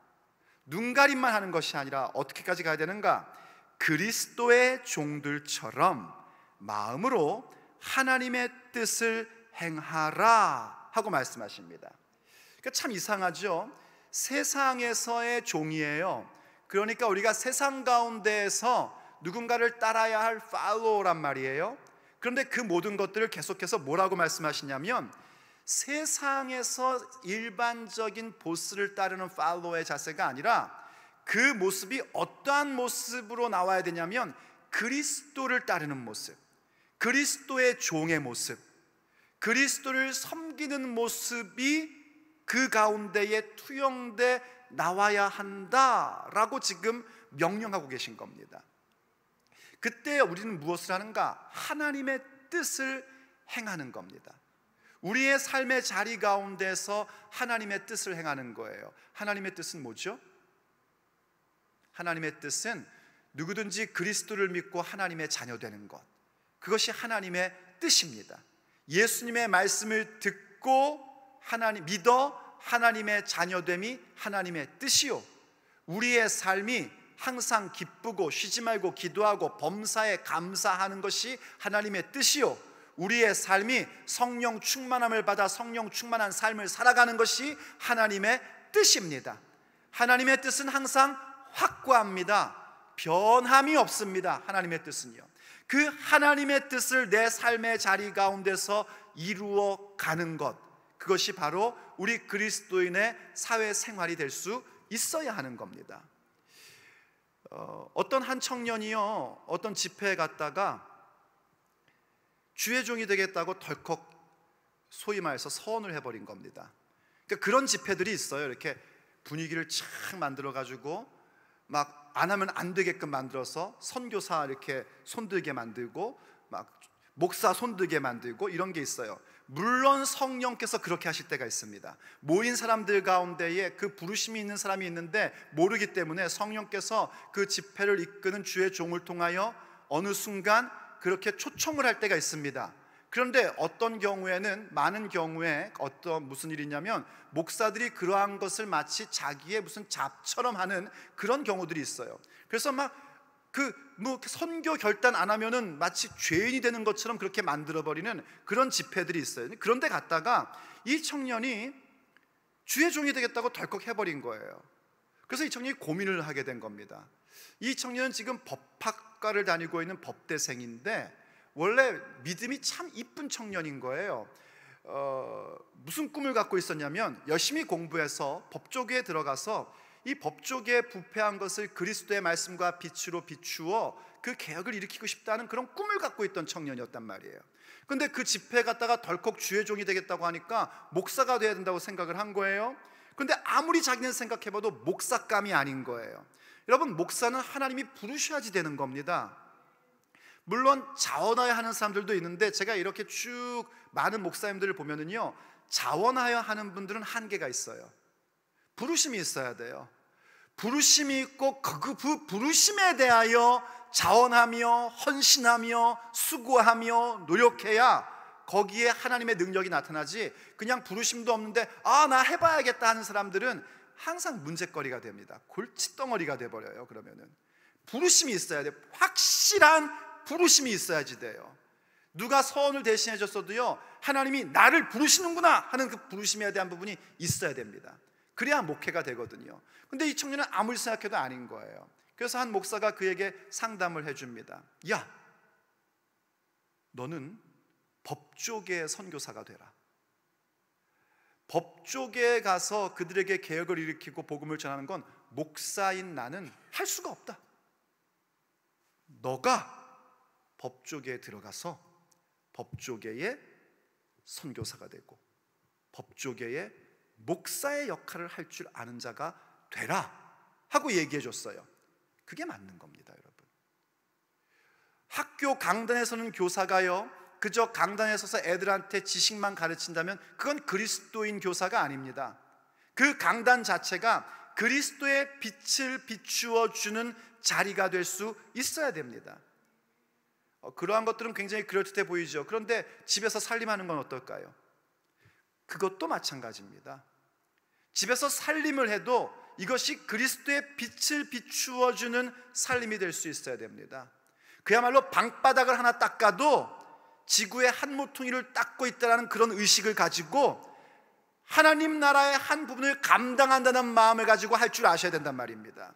눈가림만 하는 것이 아니라 어떻게까지 가야 되는가? 그리스도의 종들처럼 마음으로 하나님의 뜻을 행하라 하고 말씀하십니다. 그러니까 참 이상하죠. 세상에서의 종이에요. 그러니까 우리가 세상 가운데에서 누군가를 따라야 할 팔로우란 말이에요. 그런데 그 모든 것들을 계속해서 뭐라고 말씀하시냐면 세상에서 일반적인 보스를 따르는 팔로워의 자세가 아니라 그 모습이 어떠한 모습으로 나와야 되냐면 그리스도를 따르는 모습, 그리스도의 종의 모습, 그리스도를 섬기는 모습이 그 가운데에 투영돼 나와야 한다라고 지금 명령하고 계신 겁니다. 그때 우리는 무엇을 하는가? 하나님의 뜻을 행하는 겁니다. 우리의 삶의 자리 가운데서 하나님의 뜻을 행하는 거예요. 하나님의 뜻은 뭐죠? 하나님의 뜻은 누구든지 그리스도를 믿고 하나님의 자녀 되는 것. 그것이 하나님의 뜻입니다. 예수님의 말씀을 듣고 하나님 믿어 하나님의 자녀됨이 하나님의 뜻이요. 우리의 삶이 항상 기쁘고 쉬지 말고 기도하고 범사에 감사하는 것이 하나님의 뜻이요. 우리의 삶이 성령 충만함을 받아 성령 충만한 삶을 살아가는 것이 하나님의 뜻입니다. 하나님의 뜻은 항상 확고합니다. 변함이 없습니다. 하나님의 뜻은요. 그 하나님의 뜻을 내 삶의 자리 가운데서 이루어 가는 것. 그것이 바로 우리 그리스도인의 사회 생활이 될 수 있어야 하는 겁니다. 어, 어떤 한 청년이요. 어떤 집회에 갔다가 주의 종이 되겠다고 덜컥 소위 말해서 서원을 해버린 겁니다. 그러니까 그런 집회들이 있어요. 이렇게 분위기를 착 만들어 가지고 막 안 하면 안 되게끔 만들어서 선교사 이렇게 손들게 만들고 막 목사 손들게 만들고 이런 게 있어요. 물론 성령께서 그렇게 하실 때가 있습니다. 모인 사람들 가운데에 그 부르심이 있는 사람이 있는데 모르기 때문에 성령께서 그 집회를 이끄는 주의 종을 통하여 어느 순간 그렇게 초청을 할 때가 있습니다. 그런데 어떤 경우에는 많은 경우에 어떤 무슨 일이냐면 목사들이 그러한 것을 마치 자기의 무슨 잡처럼 하는 그런 경우들이 있어요. 그래서 막 그 뭐 선교 결단 안 하면은 마치 죄인이 되는 것처럼 그렇게 만들어 버리는 그런 집회들이 있어요. 그런데 갔다가 이 청년이 주의 종이 되겠다고 덜컥 해버린 거예요. 그래서 이 청년이 고민을 하게 된 겁니다. 이 청년은 지금 법학과를 다니고 있는 법대생인데 원래 믿음이 참 이쁜 청년인 거예요. 어, 무슨 꿈을 갖고 있었냐면 열심히 공부해서 법조계에 들어가서 이 법조계에 부패한 것을 그리스도의 말씀과 빛으로 비추어 그 개혁을 일으키고 싶다는 그런 꿈을 갖고 있던 청년이었단 말이에요. 근데 그 집회 갔다가 덜컥 주의종이 되겠다고 하니까 목사가 돼야 된다고 생각을 한 거예요. 그런데 아무리 자기는 생각해봐도 목사감이 아닌 거예요. 여러분 목사는 하나님이 부르셔야지 되는 겁니다. 물론 자원하여 하는 사람들도 있는데 제가 이렇게 쭉 많은 목사님들을 보면은요 자원하여 하는 분들은 한계가 있어요. 부르심이 있어야 돼요. 부르심이 있고 그, 그 부르심에 대하여 자원하며 헌신하며 수고하며 노력해야 거기에 하나님의 능력이 나타나지 그냥 부르심도 없는데 아 나 해봐야겠다 하는 사람들은 항상 문제거리가 됩니다. 골칫덩어리가 돼 버려요. 그러면은 부르심이 있어야 돼. 확실한 부르심이 있어야지 돼요. 누가 서원을 대신해 줬어도요. 하나님이 나를 부르시는구나 하는 그 부르심에 대한 부분이 있어야 됩니다. 그래야 목회가 되거든요. 근데 이 청년은 아무리 생각해도 아닌 거예요. 그래서 한 목사가 그에게 상담을 해 줍니다. 야. 너는 법조계 의 선교사가 되라. 법조계에 가서 그들에게 개혁을 일으키고 복음을 전하는 건 목사인 나는 할 수가 없다. 너가 법조계에 들어가서 법조계의 선교사가 되고 법조계의 목사의 역할을 할 줄 아는 자가 되라 하고 얘기해 줬어요. 그게 맞는 겁니다, 여러분. 학교 강단에서는 교사가요, 그저 강단에 서서 애들한테 지식만 가르친다면 그건 그리스도인 교사가 아닙니다. 그 강단 자체가 그리스도의 빛을 비추어 주는 자리가 될 수 있어야 됩니다. 어, 그러한 것들은 굉장히 그럴듯해 보이죠. 그런데 집에서 살림하는 건 어떨까요? 그것도 마찬가지입니다. 집에서 살림을 해도 이것이 그리스도의 빛을 비추어 주는 살림이 될 수 있어야 됩니다. 그야말로 방바닥을 하나 닦아도 지구의 한 모퉁이를 닦고 있다는 그런 의식을 가지고 하나님 나라의 한 부분을 감당한다는 마음을 가지고 할 줄 아셔야 된단 말입니다.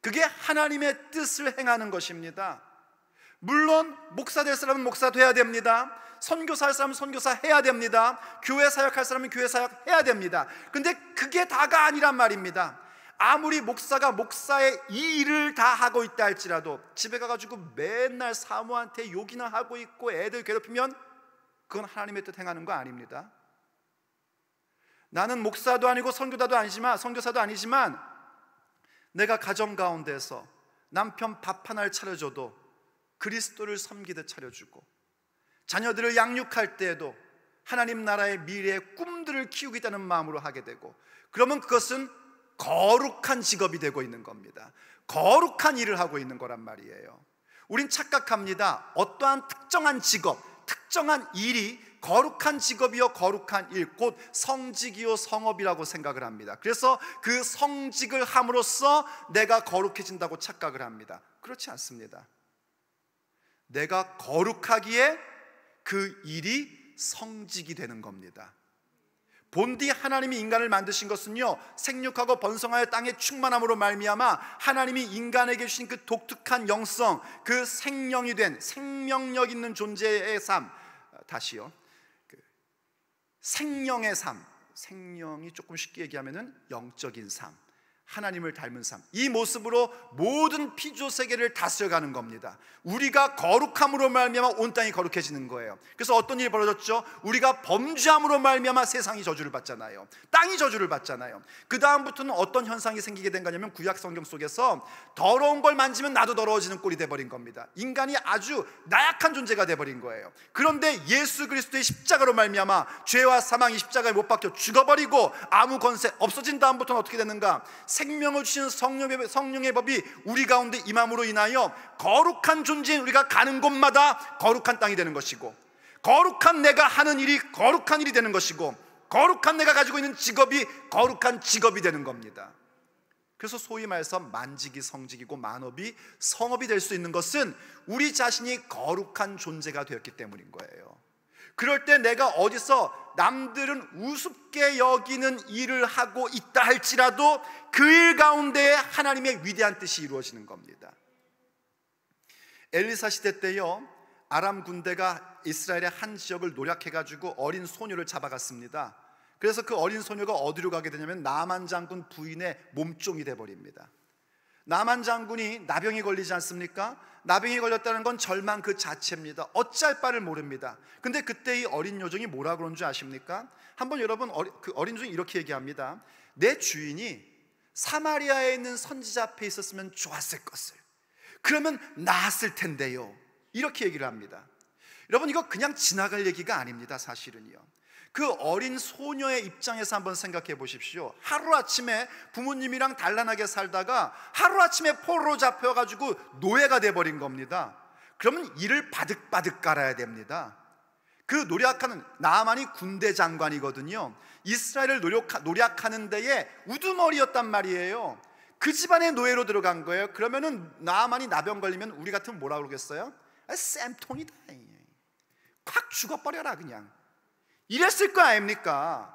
그게 하나님의 뜻을 행하는 것입니다. 물론 목사 될 사람은 목사 돼야 됩니다. 선교사 할 사람은 선교사 해야 됩니다. 교회 사역할 사람은 교회 사역 해야 됩니다. 근데 그게 다가 아니란 말입니다. 아무리 목사가 목사의 일을 다 하고 있다 할지라도 집에 가가지고 맨날 사모한테 욕이나 하고 있고 애들 괴롭히면 그건 하나님의 뜻 행하는 거 아닙니다. 나는 목사도 아니고 선교사도 아니지만 선교사도 아니지만 내가 가정 가운데서 남편 밥 하나를 차려줘도 그리스도를 섬기듯 차려주고 자녀들을 양육할 때에도 하나님 나라의 미래의 꿈들을 키우겠다는 마음으로 하게 되고 그러면 그것은 거룩한 직업이 되고 있는 겁니다. 거룩한 일을 하고 있는 거란 말이에요. 우린 착각합니다. 어떠한 특정한 직업, 특정한 일이 거룩한 직업이요 거룩한 일, 곧 성직이요 성업이라고 생각을 합니다. 그래서 그 성직을 함으로써 내가 거룩해진다고 착각을 합니다. 그렇지 않습니다. 내가 거룩하기에 그 일이 성직이 되는 겁니다. 본디 하나님이 인간을 만드신 것은요 생육하고 번성하여 땅의 충만함으로 말미암아 하나님이 인간에게 주신 그 독특한 영성 그 생명이 된 생명력 있는 존재의 삶 아, 다시요 그 생명의 삶 생명이 조금 쉽게 얘기하면 영적인 삶 하나님을 닮은 삶. 이 모습으로 모든 피조 세계를 다스려가는 겁니다. 우리가 거룩함으로 말미암아 온 땅이 거룩해지는 거예요. 그래서 어떤 일이 벌어졌죠? 우리가 범죄함으로 말미암아 세상이 저주를 받잖아요. 땅이 저주를 받잖아요. 그 다음부터는 어떤 현상이 생기게 된 거냐면 구약 성경 속에서 더러운 걸 만지면 나도 더러워지는 꼴이 돼 버린 겁니다. 인간이 아주 나약한 존재가 돼 버린 거예요. 그런데 예수 그리스도의 십자가로 말미암아 죄와 사망이 십자가에 못 박혀 죽어버리고 아무 권세 없어진 다음부터는 어떻게 되는가? 생명을 주시는 성령의, 성령의 법이 우리 가운데 임함으로 인하여 거룩한 존재인 우리가 가는 곳마다 거룩한 땅이 되는 것이고 거룩한 내가 하는 일이 거룩한 일이 되는 것이고 거룩한 내가 가지고 있는 직업이 거룩한 직업이 되는 겁니다. 그래서 소위 말해서 만직이 성직이고 만업이 성업이 될 수 있는 것은 우리 자신이 거룩한 존재가 되었기 때문인 거예요. 그럴 때 내가 어디서 남들은 우습게 여기는 일을 하고 있다 할지라도 그 일 가운데 에 하나님의 위대한 뜻이 이루어지는 겁니다. 엘리사 시대 때요. 아람 군대가 이스라엘의 한 지역을 노략해 가지고 어린 소녀를 잡아갔습니다. 그래서 그 어린 소녀가 어디로 가게 되냐면 나만 장군 부인의 몸종이 돼 버립니다. 남한 장군이 나병에 걸리지 않습니까? 나병에 걸렸다는 건 절망 그 자체입니다. 어찌할 바를 모릅니다. 근데 그때 이 어린 요정이 뭐라 그런 줄 아십니까? 한번 여러분 어리, 그 어린 요정이 이렇게 얘기합니다. 내 주인이 사마리아에 있는 선지자 앞에 있었으면 좋았을 것을. 그러면 나았을 텐데요. 이렇게 얘기를 합니다. 여러분 이거 그냥 지나갈 얘기가 아닙니다. 사실은요. 그 어린 소녀의 입장에서 한번 생각해 보십시오. 하루아침에 부모님이랑 단란하게 살다가 하루아침에 포로로 잡혀가지고 노예가 돼버린 겁니다. 그러면 이를 바득바득 깔아야 됩니다. 그 노력하는 나만이 군대 장관이거든요. 이스라엘을 노력, 하 노력하는 데에 우두머리였단 말이에요. 그 집안의 노예로 들어간 거예요. 그러면은 나만이 나병 걸리면 우리 같으면 뭐라 그러겠어요? 아, 쌤통이다. 확 죽어버려라 그냥. 이랬을 거 아닙니까?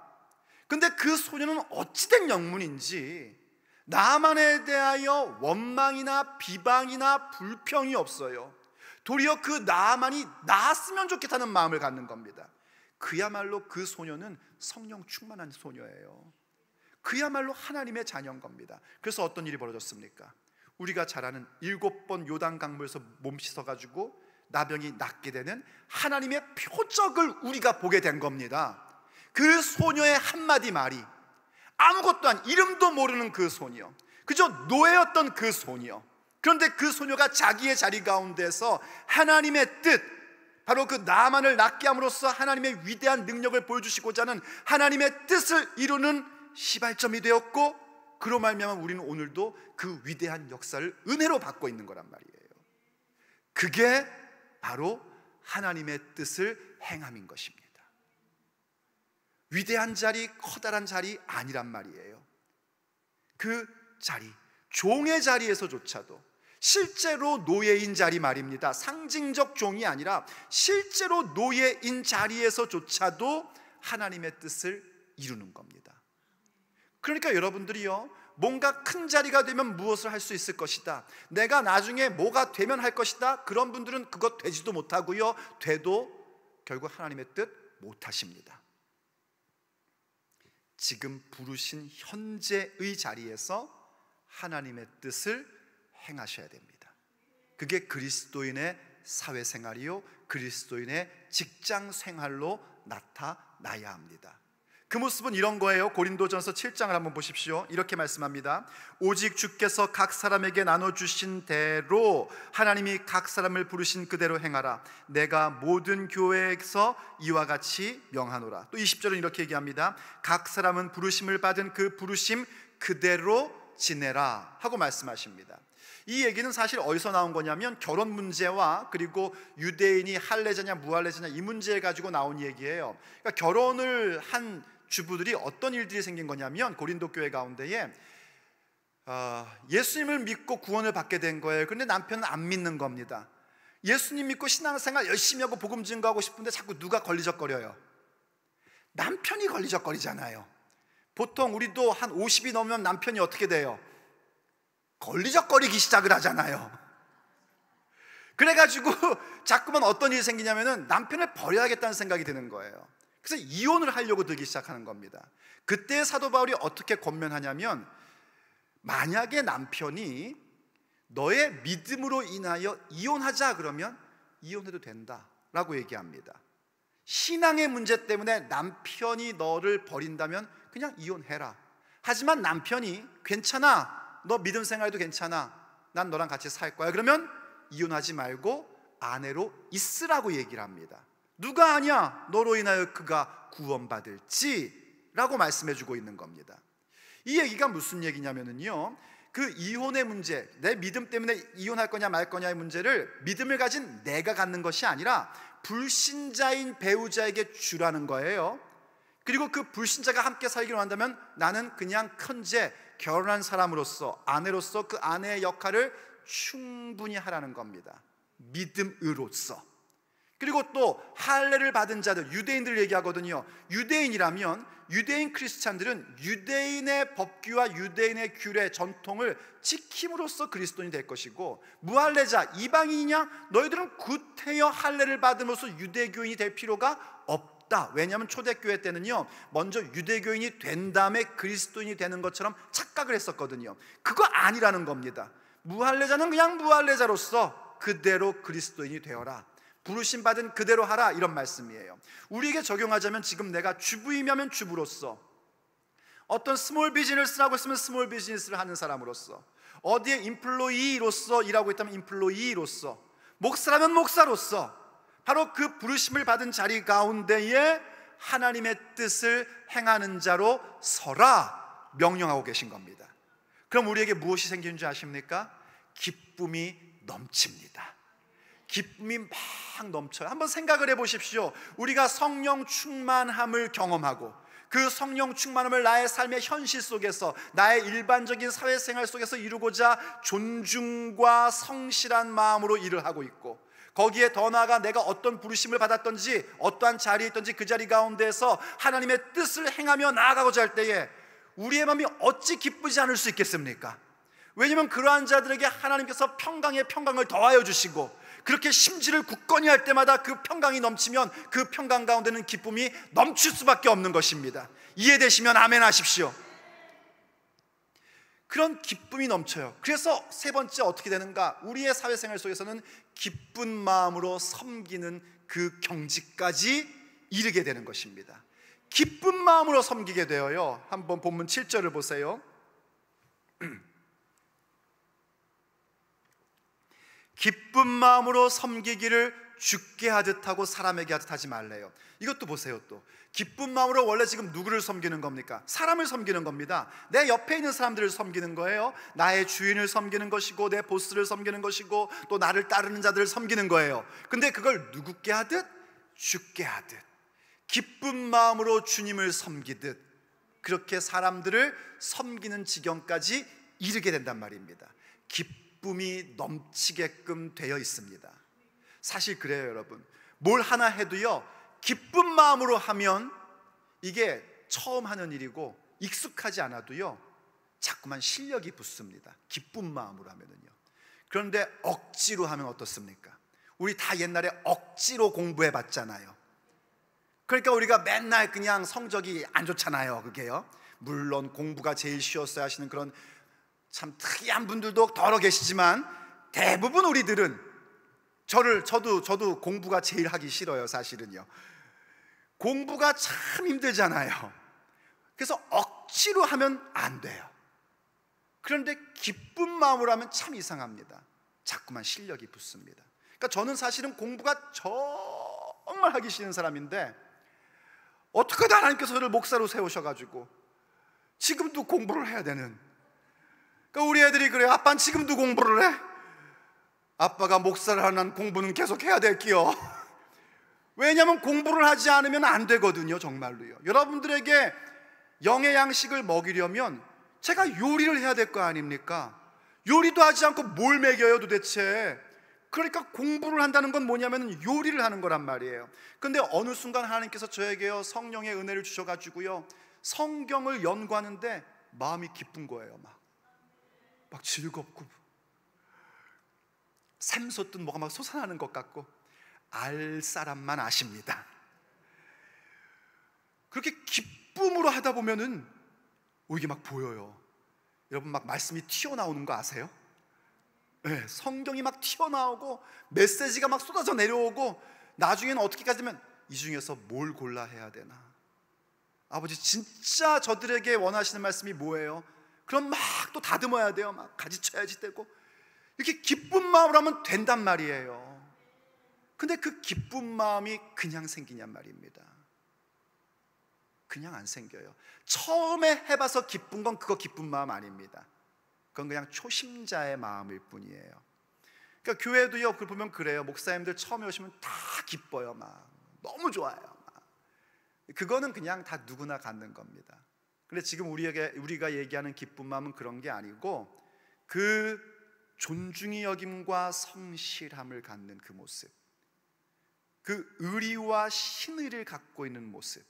근데 그 소녀는 어찌된 영문인지 나만에 대하여 원망이나 비방이나 불평이 없어요. 도리어 그 나만이 나았으면 좋겠다는 마음을 갖는 겁니다. 그야말로 그 소녀는 성령 충만한 소녀예요. 그야말로 하나님의 자녀인 겁니다. 그래서 어떤 일이 벌어졌습니까? 우리가 잘 아는 일곱 번 요단 강물에서 몸 씻어가지고 나병이 낫게 되는 하나님의 표적을 우리가 보게 된 겁니다. 그 소녀의 한마디 말이 아무것도 안 이름도 모르는 그 소녀 그저 노예였던 그 소녀 그런데 그 소녀가 자기의 자리 가운데서 하나님의 뜻 바로 그 나만을 낫게 함으로써 하나님의 위대한 능력을 보여주시고자 하는 하나님의 뜻을 이루는 시발점이 되었고 그로 말미암아 우리는 오늘도 그 위대한 역사를 은혜로 받고 있는 거란 말이에요 그게 바로 하나님의 뜻을 행함인 것입니다. 위대한 자리, 커다란 자리 아니란 말이에요. 그 자리, 종의 자리에서조차도 실제로 노예인 자리 말입니다. 상징적 종이 아니라 실제로 노예인 자리에서조차도 하나님의 뜻을 이루는 겁니다. 그러니까 여러분들이요, 뭔가 큰 자리가 되면 무엇을 할 수 있을 것이다. 내가 나중에 뭐가 되면 할 것이다. 그런 분들은 그것 되지도 못하고요. 돼도 결국 하나님의 뜻 못하십니다. 지금 부르신 현재의 자리에서 하나님의 뜻을 행하셔야 됩니다. 그게 그리스도인의 사회생활이요. 그리스도인의 직장생활로 나타나야 합니다. 그 모습은 이런 거예요. 고린도전서 7장을 한번 보십시오. 이렇게 말씀합니다. 오직 주께서 각 사람에게 나눠 주신 대로 하나님이 각 사람을 부르신 그대로 행하라. 내가 모든 교회에서 이와 같이 명하노라. 또 20절은 이렇게 얘기합니다. 각 사람은 부르심을 받은 그 부르심 그대로 지내라 하고 말씀하십니다. 이 얘기는 사실 어디서 나온 거냐면 결혼 문제와 그리고 유대인이 할례자냐 무할례자냐 이 문제 가지고 나온 얘기예요. 그러니까 결혼을 한 주부들이 어떤 일들이 생긴 거냐면 고린도 교회 가운데에 어, 예수님을 믿고 구원을 받게 된 거예요. 그런데 남편은 안 믿는 겁니다. 예수님 믿고 신앙생활 열심히 하고 복음 증거하고 싶은데 자꾸 누가 걸리적거려요. 남편이 걸리적거리잖아요. 보통 우리도 한 50이 넘으면 남편이 어떻게 돼요? 걸리적거리기 시작을 하잖아요. 그래가지고 자꾸만 어떤 일이 생기냐면은 남편을 버려야겠다는 생각이 드는 거예요. 그래서 이혼을 하려고 들기 시작하는 겁니다. 그때 사도 바울이 어떻게 권면하냐면 만약에 남편이 너의 믿음으로 인하여 이혼하자 그러면 이혼해도 된다라고 얘기합니다. 신앙의 문제 때문에 남편이 너를 버린다면 그냥 이혼해라. 하지만 남편이 괜찮아. 너 믿음 생활도 괜찮아. 난 너랑 같이 살 거야. 그러면 이혼하지 말고 아내로 있으라고 얘기를 합니다. 누가 아냐? 너로 인하여 그가 구원받을지라고 말씀해 주고 있는 겁니다. 이 얘기가 무슨 얘기냐면요그 이혼의 문제, 내 믿음 때문에 이혼할 거냐 말 거냐의 문제를 믿음을 가진 내가 갖는 것이 아니라 불신자인 배우자에게 주라는 거예요. 그리고 그 불신자가 함께 살기로 한다면 나는 그냥 현재 결혼한 사람으로서 아내로서 그 아내의 역할을 충분히 하라는 겁니다. 믿음으로서. 그리고 또 할례를 받은 자들 유대인들 얘기하거든요. 유대인이라면 유대인 크리스찬들은 유대인의 법규와 유대인의 규례 전통을 지킴으로써 그리스도인이 될 것이고 무할례자 이방인이냐 너희들은 구태여 할례를 받음으로써 유대교인이 될 필요가 없다. 왜냐하면 초대교회 때는요 먼저 유대교인이 된 다음에 그리스도인이 되는 것처럼 착각을 했었거든요. 그거 아니라는 겁니다. 무할례자는 그냥 무할례자로서 그대로 그리스도인이 되어라. 부르심 받은 그대로 하라 이런 말씀이에요. 우리에게 적용하자면 지금 내가 주부이면 주부로서 어떤 스몰 비즈니스를 하고 했으면 스몰 비즈니스를 하는 사람으로서 어디에 인플로이로서 일하고 있다면 인플로이로서 목사라면 목사로서 바로 그 부르심을 받은 자리 가운데에 하나님의 뜻을 행하는 자로 서라 명령하고 계신 겁니다. 그럼 우리에게 무엇이 생기는 줄 아십니까? 기쁨이 넘칩니다. 기쁨이 막 넘쳐요. 한번 생각을 해 보십시오. 우리가 성령 충만함을 경험하고 그 성령 충만함을 나의 삶의 현실 속에서 나의 일반적인 사회생활 속에서 이루고자 존중과 성실한 마음으로 일을 하고 있고 거기에 더 나아가 내가 어떤 부르심을 받았던지 어떠한 자리에 있던지 그 자리 가운데에서 하나님의 뜻을 행하며 나아가고자 할 때에 우리의 마음이 어찌 기쁘지 않을 수 있겠습니까? 왜냐하면 그러한 자들에게 하나님께서 평강에 평강을 더하여 주시고 그렇게 심지를 굳건히 할 때마다 그 평강이 넘치면 그 평강 가운데는 기쁨이 넘칠 수밖에 없는 것입니다. 이해되시면 아멘 하십시오. 그런 기쁨이 넘쳐요. 그래서 세 번째 어떻게 되는가? 우리의 사회생활 속에서는 기쁜 마음으로 섬기는 그 경지까지 이르게 되는 것입니다. 기쁜 마음으로 섬기게 되어요. 한번 본문 7절을 보세요. 기쁜 마음으로 섬기기를 죽게 하듯 하고 사람에게 하듯 하지 말래요. 이것도 보세요 또. 기쁜 마음으로 원래 지금 누구를 섬기는 겁니까? 사람을 섬기는 겁니다. 내 옆에 있는 사람들을 섬기는 거예요. 나의 주인을 섬기는 것이고 내 보스를 섬기는 것이고 또 나를 따르는 자들을 섬기는 거예요. 근데 그걸 누구께 하듯 죽게 하듯 기쁜 마음으로 주님을 섬기듯 그렇게 사람들을 섬기는 지경까지 이르게 된단 말입니다. 기쁜 기쁨이 넘치게끔 되어 있습니다. 사실 그래요, 여러분. 뭘 하나 해도요, 기쁜 마음으로 하면 이게 처음 하는 일이고 익숙하지 않아도요, 자꾸만 실력이 붙습니다. 기쁜 마음으로 하면은요. 그런데 억지로 하면 어떻습니까? 우리 다 옛날에 억지로 공부해 봤잖아요. 그러니까 우리가 맨날 그냥 성적이 안 좋잖아요. 그게요. 물론 공부가 제일 쉬웠어야 하시는 그런 참 특이한 분들도 더러 계시지만 대부분 우리들은 저를 저도 저도 공부가 제일 하기 싫어요, 사실은요. 공부가 참 힘들잖아요. 그래서 억지로 하면 안 돼요. 그런데 기쁜 마음으로 하면 참 이상합니다. 자꾸만 실력이 붙습니다. 그러니까 저는 사실은 공부가 정말 하기 싫은 사람인데 어떻게든 하나님께서 저를 목사로 세우셔가지고 지금도 공부를 해야 되는 그러니까 우리 애들이 그래. 아빠는 지금도 공부를 해. 아빠가 목사를 하는 공부는 계속 해야 될게요 왜냐하면 공부를 하지 않으면 안 되거든요, 정말로요. 여러분들에게 영의 양식을 먹이려면 제가 요리를 해야 될 거 아닙니까? 요리도 하지 않고 뭘 먹여요 도대체? 그러니까 공부를 한다는 건 뭐냐면 요리를 하는 거란 말이에요. 근데 어느 순간 하나님께서 저에게요 성령의 은혜를 주셔가지고요 성경을 연구하는데 마음이 기쁜 거예요, 막. 막 즐겁고 샘솟듯 뭐가 막 솟아나는 것 같고 알 사람만 아십니다. 그렇게 기쁨으로 하다 보면은 이게 막 보여요. 여러분 막 말씀이 튀어나오는 거 아세요? 네, 성경이 막 튀어나오고 메시지가 막 쏟아져 내려오고 나중에는 어떻게까지 되면 이 중에서 뭘 골라 해야 되나? 아버지 진짜 저들에게 원하시는 말씀이 뭐예요? 그럼 막 또 다듬어야 돼요. 막 가지쳐야지 되고. 이렇게 기쁜 마음으로 하면 된단 말이에요. 근데 그 기쁜 마음이 그냥 생기냔 말입니다. 그냥 안 생겨요. 처음에 해봐서 기쁜 건 그거 기쁜 마음 아닙니다. 그건 그냥 초심자의 마음일 뿐이에요. 그러니까 교회도요, 그 보면 그래요. 목사님들 처음에 오시면 다 기뻐요, 막. 너무 좋아요. 막. 그거는 그냥 다 누구나 갖는 겁니다. 근데 지금 우리에게 우리가 얘기하는 기쁜 마음은 그런 게 아니고 그존중의 여김과 성실함을 갖는 그 모습. 그 의리와 신의를 갖고 있는 모습.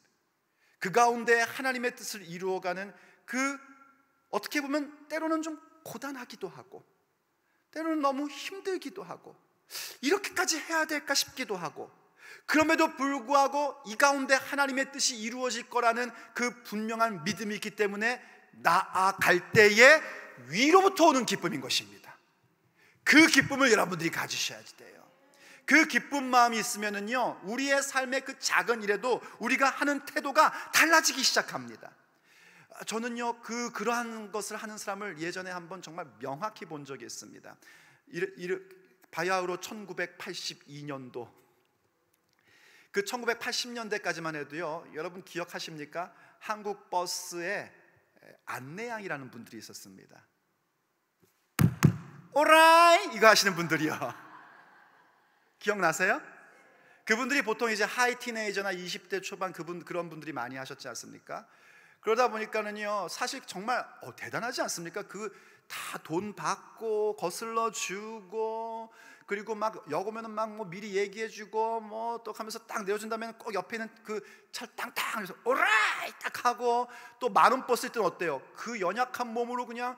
그 가운데 하나님의 뜻을 이루어가는 그 어떻게 보면 때로는 좀 고단하기도 하고 때로는 너무 힘들기도 하고 이렇게까지 해야 될까 싶기도 하고 그럼에도 불구하고 이 가운데 하나님의 뜻이 이루어질 거라는 그 분명한 믿음이 있기 때문에 나아갈 때에 위로부터 오는 기쁨인 것입니다. 그 기쁨을 여러분들이 가지셔야 돼요. 그 기쁜 마음이 있으면은요, 우리의 삶의 그 작은 일에도 우리가 하는 태도가 달라지기 시작합니다. 아, 저는요, 그, 그러한 것을 하는 사람을 예전에 한번 정말 명확히 본 적이 있습니다. 이르, 이르, 바야흐로 1982년도 그 1980년대까지만 해도요, 여러분 기억하십니까? 한국 버스에 안내양이라는 분들이 있었습니다. 오라이 이거 하시는 분들이요. 기억나세요? 그분들이 보통 이제 하이 티네이저나 20대 초반 그분 그런 분들이 많이 하셨지 않습니까? 그러다 보니까는요 사실 정말 어, 대단하지 않습니까? 그 다 돈 받고 거슬러 주고 그리고 막 여고면은 막 뭐 미리 얘기해주고 뭐또 하면서 딱 내어준다면 꼭 옆에 있는 그차 땅땅 해서 오라이 딱 하고 또 만원 뻗을 일 때는 어때요? 그 연약한 몸으로 그냥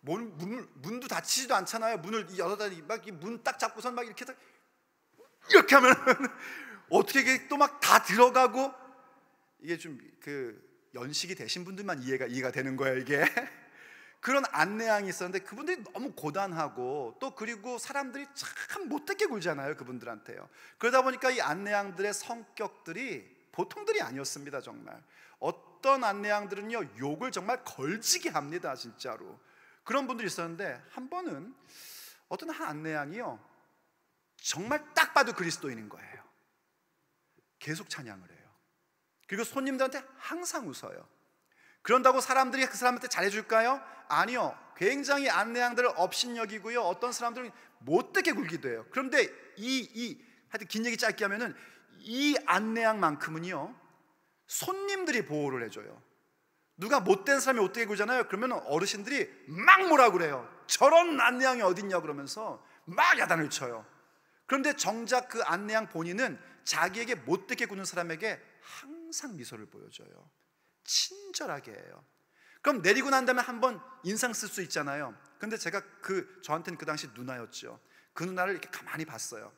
문, 문, 문도 닫히지도 않잖아요. 문을 열어다니 막문 이딱 잡고선 막 이렇게 딱 이렇게 하면 어떻게 또 막 다 들어가고 이게 좀 그 연식이 되신 분들만 이해가 이해가 되는 거예요 이게. 그런 안내양이 있었는데 그분들이 너무 고단하고 또 그리고 사람들이 참 못되게 굴잖아요 그분들한테요 그러다 보니까 이 안내양들의 성격들이 보통들이 아니었습니다 정말 어떤 안내양들은요 욕을 정말 걸지게 합니다 진짜로 그런 분들이 있었는데 한 번은 어떤 한 안내양이요 정말 딱 봐도 그리스도인인 거예요 계속 찬양을 해요 그리고 손님들한테 항상 웃어요 그런다고 사람들이 그 사람한테 잘해줄까요? 아니요. 굉장히 안내양들을 업신여기고요. 어떤 사람들은 못되게 굴기도 해요. 그런데 이, 이, 하여튼 긴 얘기 짧게 하면은 이 안내양만큼은요. 손님들이 보호를 해줘요. 누가 못된 사람이 못되게 굴잖아요. 그러면 어르신들이 막 뭐라 그래요. 저런 안내양이 어딨냐 그러면서 막 야단을 쳐요. 그런데 정작 그 안내양 본인은 자기에게 못되게 구는 사람에게 항상 미소를 보여줘요. 친절하게 해요. 그럼 내리고 난 다음에 한 번 인상 쓸 수 있잖아요. 근데 제가 그 저한테는 그 당시 누나였죠. 그 누나를 이렇게 가만히 봤어요.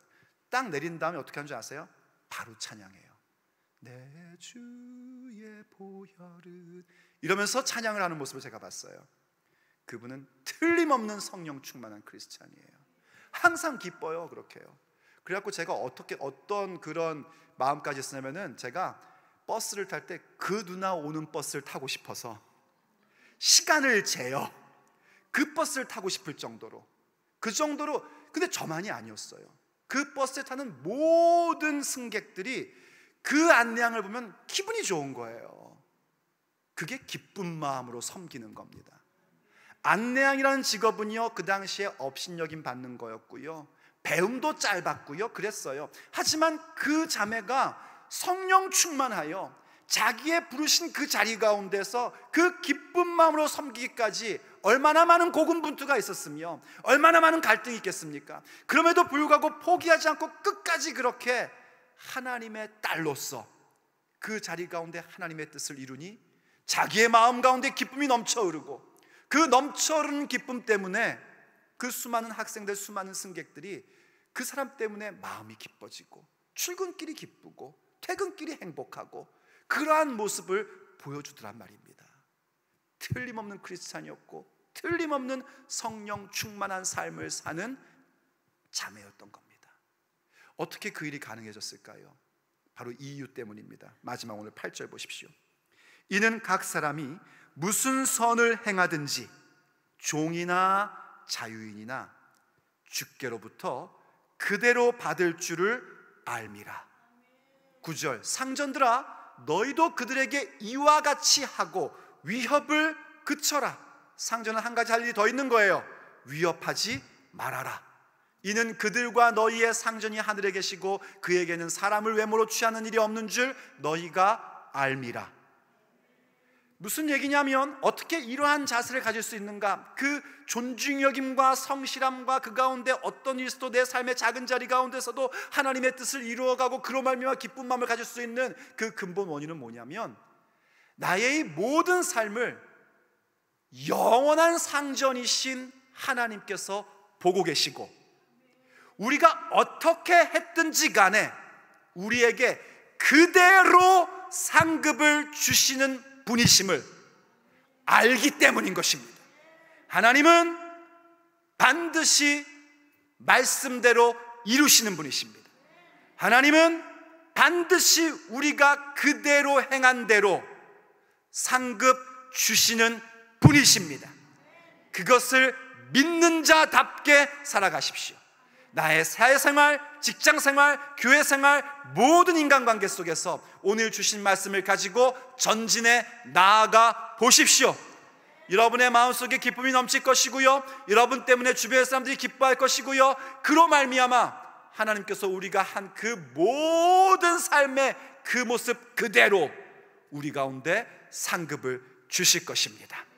딱 내린 다음에 어떻게 하는 줄 아세요? 바로 찬양해요. 내 주의 보혈은 이러면서 찬양을 하는 모습을 제가 봤어요. 그분은 틀림없는 성령 충만한 크리스찬이에요. 항상 기뻐요. 그렇게요. 그래갖고 제가 어떻게 어떤 그런 마음까지 쓰냐면은 제가 버스를 탈 때 그 누나 오는 버스를 타고 싶어서 시간을 재요. 그 버스를 타고 싶을 정도로. 그 정도로, 근데 저만이 아니었어요. 그 버스에 타는 모든 승객들이 그 안내양을 보면 기분이 좋은 거예요. 그게 기쁜 마음으로 섬기는 겁니다. 안내양이라는 직업은요, 그 당시에 업신여김 받는 거였고요. 배움도 짧았고요. 그랬어요. 하지만 그 자매가 성령 충만하여 자기의 부르신 그 자리 가운데서 그 기쁜 마음으로 섬기기까지 얼마나 많은 고군분투가 있었으며 얼마나 많은 갈등이 있겠습니까? 그럼에도 불구하고 포기하지 않고 끝까지 그렇게 하나님의 딸로서 그 자리 가운데 하나님의 뜻을 이루니 자기의 마음 가운데 기쁨이 넘쳐 흐르고 그 넘쳐 흐르는 기쁨 때문에 그 수많은 학생들 수많은 승객들이 그 사람 때문에 마음이 기뻐지고 출근길이 기쁘고 퇴근길이 행복하고 그러한 모습을 보여주더란 말입니다. 틀림없는 크리스찬이었고 틀림없는 성령 충만한 삶을 사는 자매였던 겁니다. 어떻게 그 일이 가능해졌을까요? 바로 이 이유 때문입니다. 마지막 오늘 8절 보십시오. 이는 각 사람이 무슨 선을 행하든지 종이나 자유인이나 주께로부터 그대로 받을 줄을 알미라. 9절 상전들아 너희도 그들에게 이와 같이 하고 위협을 그쳐라 상전은 한 가지 할 일이 더 있는 거예요 위협하지 말아라 이는 그들과 너희의 상전이 하늘에 계시고 그에게는 사람을 외모로 취하는 일이 없는 줄 너희가 알미라 무슨 얘기냐면 어떻게 이러한 자세를 가질 수 있는가? 그 존중여김과 성실함과 그 가운데 어떤 일도 내 삶의 작은 자리 가운데서도 하나님의 뜻을 이루어가고 그로 말미암아 기쁜 마음을 가질 수 있는 그 근본 원인은 뭐냐면 나의 모든 삶을 영원한 상전이신 하나님께서 보고 계시고 우리가 어떻게 했든지 간에 우리에게 그대로 상급을 주시는 분이심을 알기 때문인 것입니다. 하나님은 반드시 말씀대로 이루시는 분이십니다. 하나님은 반드시 우리가 그대로 행한 대로 상급 주시는 분이십니다. 그것을 믿는 자답게 살아가십시오. 나의 사회생활, 직장생활, 교회생활, 모든 인간관계 속에서 오늘 주신 말씀을 가지고 전진해 나아가 보십시오. 여러분의 마음속에 기쁨이 넘칠 것이고요. 여러분 때문에 주변 사람들이 기뻐할 것이고요. 그로 말미암아 하나님께서 우리가 한 그 모든 삶의 그 모습 그대로 우리 가운데 상급을 주실 것입니다.